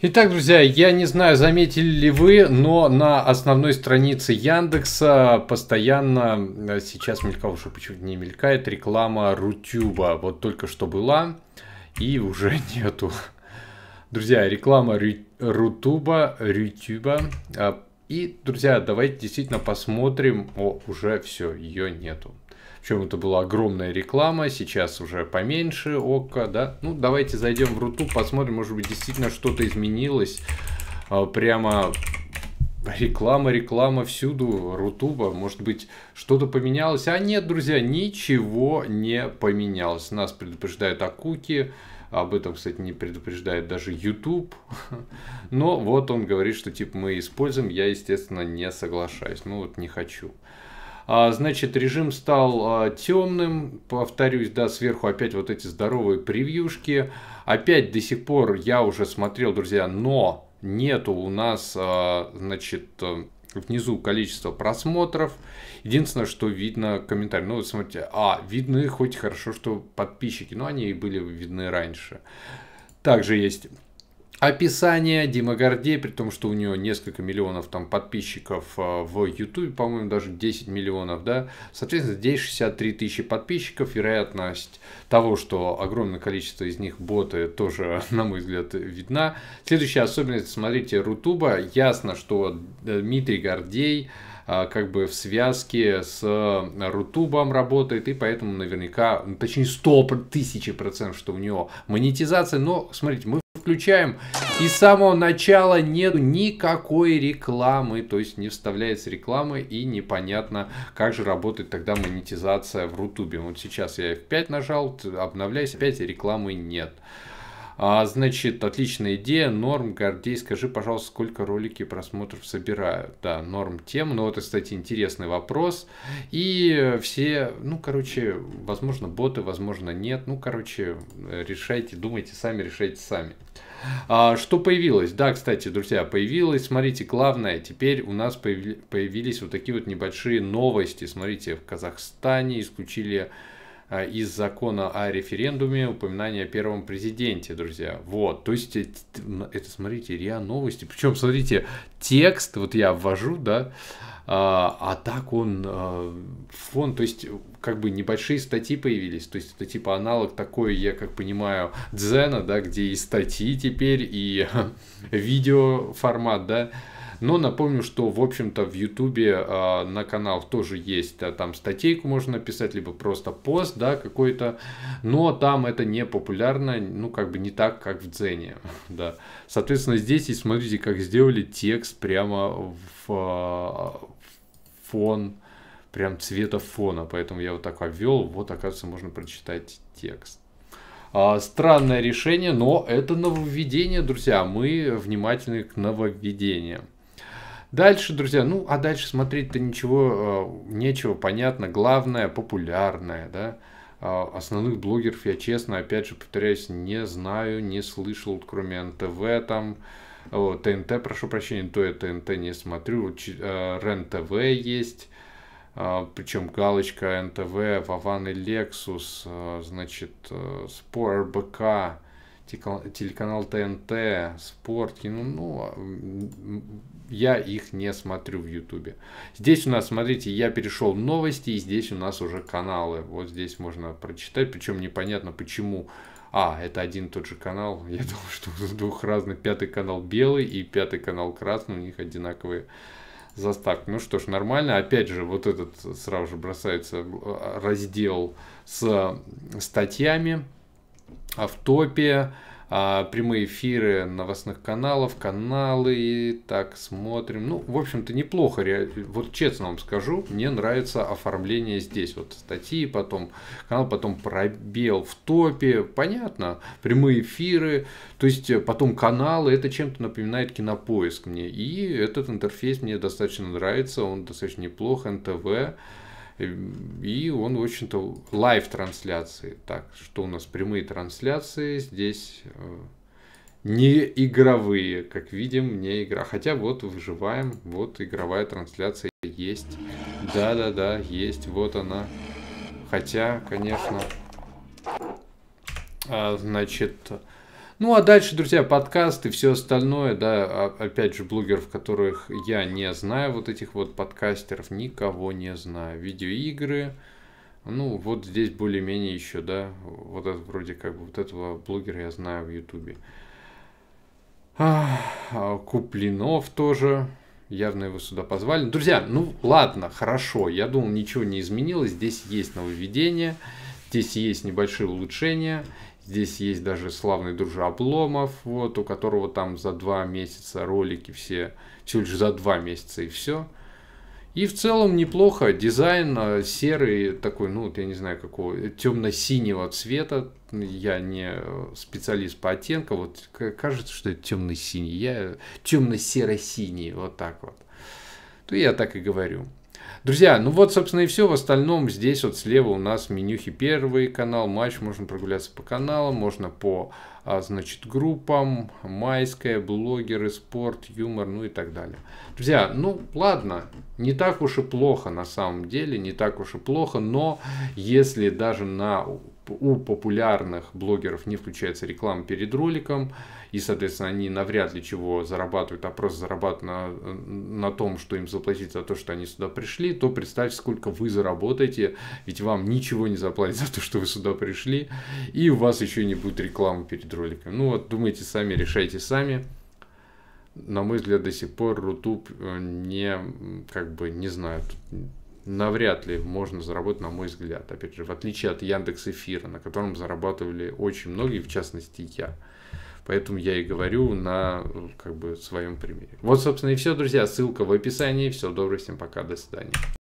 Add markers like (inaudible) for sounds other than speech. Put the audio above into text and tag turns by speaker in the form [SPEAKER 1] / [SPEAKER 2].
[SPEAKER 1] Итак, друзья, я не знаю, заметили ли вы, но на основной странице Яндекса постоянно э, сейчас мелькала, что почему-то не мелькает, реклама Рутюба. Вот только что была и уже (laughs) нету. Друзья, реклама Рутуба, Рютюба. А, и, друзья, давайте действительно посмотрим. О, уже все, ее нету. Причем это была огромная реклама, сейчас уже поменьше ОККО, да. Ну, давайте зайдем в Руту, посмотрим, может быть, действительно что-то изменилось. А, прямо реклама, реклама всюду, Рутуба, может быть, что-то поменялось. А нет, друзья, ничего не поменялось. Нас предупреждают о куке, об этом, кстати, не предупреждает даже YouTube. (laughs) Но вот он говорит, что типа мы используем, я, естественно, не соглашаюсь. Ну вот не хочу. А, значит, режим стал а, темным, повторюсь, да, сверху опять вот эти здоровые превьюшки. Опять до сих пор я уже смотрел, друзья, но нету у нас, а, значит, э, внизу количество просмотров. Единственное, что видно комментарий. Ну, вот смотрите, а, видны хоть хорошо, что подписчики, но они и были видны раньше. Также есть описание Дима Гордей, при том, что у него несколько миллионов там подписчиков а, в YouTube, по-моему, даже 10 миллионов, да, соответственно, здесь 63 тысячи подписчиков, вероятность того, что огромное количество из них боты, тоже, (laughs) на мой взгляд, видна. Следующая особенность, смотрите, Рутуба, ясно, что э, Дмитрий Гордей, а, как бы в связке с э, Рутубом работает, и поэтому наверняка, точнее, 100 тысячи процентов, что у него монетизация, но смотрите, мы включаем. И с самого начала нет никакой рекламы, то есть не вставляется реклама и непонятно, как же работает тогда монетизация в Рутубе. Вот сейчас я F5 нажал, обновляюсь, опять рекламы нет. А, значит, отличная идея. Норм, Гордей, скажи, пожалуйста, сколько ролики просмотров собирают? Да, норм тем. Но ну, это, кстати, интересный вопрос. И все, ну, короче, возможно, боты, возможно, нет. Ну, короче, решайте, думайте сами, решайте сами. А, что появилось? Да, кстати, друзья, появилось. Смотрите, главное, теперь у нас появились вот такие вот небольшие новости. Смотрите, в Казахстане исключили Э, из закона о референдуме упоминание о первом президенте, друзья. Вот, то есть это, смотрите, РИА новости. Причем, смотрите, текст, вот я ввожу, да, а, а так он э, фон, то есть как бы небольшие статьи появились, то есть это типа аналог такой, я как понимаю, дзена, да, где и статьи теперь, и (laughs) видео формат, да, но напомню, что, в общем-то, в Ютубе э, на канал тоже есть э, там статейку можно написать, либо просто пост, да, какой-то. Но там это не популярно, ну, как бы не так, как в Дзене, (laughs) да. Соответственно, здесь и смотрите, как сделали текст прямо в, в а, фон, прям цвета фона. Поэтому я вот так обвел, вот, оказывается, можно прочитать текст. странное решение, но это нововведение, друзья. Мы внимательны к нововведениям. Дальше, друзья, ну а дальше смотреть-то ничего э, нечего, понятно. Главное, популярное, да. А основных блогеров я честно, опять же, повторяюсь, не знаю, не слышал, кроме НТВ там. Вот, ТНТ, прошу прощения, то я ТНТ не смотрю. Э, РЕН-ТВ есть. А, Причем галочка НТВ, Вован и Лексус, э, значит, э, Спор РБК, телеканал ТНТ, Спорт, ну, ну а, я их не смотрю в Ютубе. Здесь у нас, смотрите, я перешел в новости, и здесь у нас уже каналы. Вот здесь можно прочитать, причем непонятно почему. А, это один и тот же канал. (laughs) Я думал, что у двух разных. Пятый канал белый и пятый канал красный. У них одинаковые заставки. Ну что ж, нормально. Опять же, вот этот сразу же бросается э, раздел с э, статьями. А в топе а, прямые эфиры новостных каналов, каналы, и так, смотрим. Ну, в общем-то, неплохо. Вот честно вам скажу, мне нравится оформление здесь. Вот статьи, потом канал, потом пробел в топе. Понятно, прямые эфиры, то есть э, потом каналы. Это чем-то напоминает кинопоиск мне. И этот интерфейс мне достаточно нравится, он достаточно неплох, НТВ. И он, в общем-то, лайв-трансляции. Так, что у нас? Прямые трансляции здесь э, не игровые, как видим, не игра. Хотя вот выживаем, вот игровая трансляция есть. Да-да-да, есть, вот она. Хотя, конечно, а, значит, ну а дальше, друзья, подкасты, все остальное, да, а, опять же, блогеров, которых я не знаю, вот этих вот подкастеров, никого не знаю. Видеоигры, ну вот здесь более-менее еще, да, вот это вроде как бы, вот этого блогера я знаю в Ютубе. А, Куплинов тоже. Явно его сюда позвали. Друзья, ну ладно, хорошо. Я думал, ничего не изменилось. Здесь есть нововведение. Здесь есть небольшие улучшения. Здесь есть даже славный дружа Обломов, вот, у которого там за два месяца ролики все, всего лишь за два месяца и все. И в целом неплохо. Дизайн э, серый, такой, ну, я не знаю, какого, темно-синего цвета. Я не э, специалист по оттенкам. Вот кажется, что это темно-синий. Я темно-серо-синий, вот так вот. То я так и говорю. Друзья, ну вот, собственно, и все. В остальном здесь вот слева у нас менюхи первый канал, матч. Можно прогуляться по каналам, можно по, а, значит, группам, майская, блогеры, спорт, юмор, ну и так далее. Друзья, ну ладно, не так уж и плохо на самом деле, не так уж и плохо, но если даже на у популярных блогеров не включается реклама перед роликом, и, соответственно, они навряд ли чего зарабатывают, а просто зарабатывают на, на том, что им заплатить за то, что они сюда пришли, то представьте, сколько вы заработаете, ведь вам ничего не заплатят за то, что вы сюда пришли, и у вас еще не будет рекламы перед роликом. Ну вот, думайте сами, решайте сами. На мой взгляд, до сих пор Рутуб э, не, как бы, не знаю, навряд ли можно заработать, на мой взгляд. Опять же, в отличие от Яндекс Эфира, на котором зарабатывали очень многие, в частности я. Поэтому я и говорю на как бы своем примере. Вот, собственно, и все, друзья. Ссылка в описании. Всего доброго, всем пока, до свидания.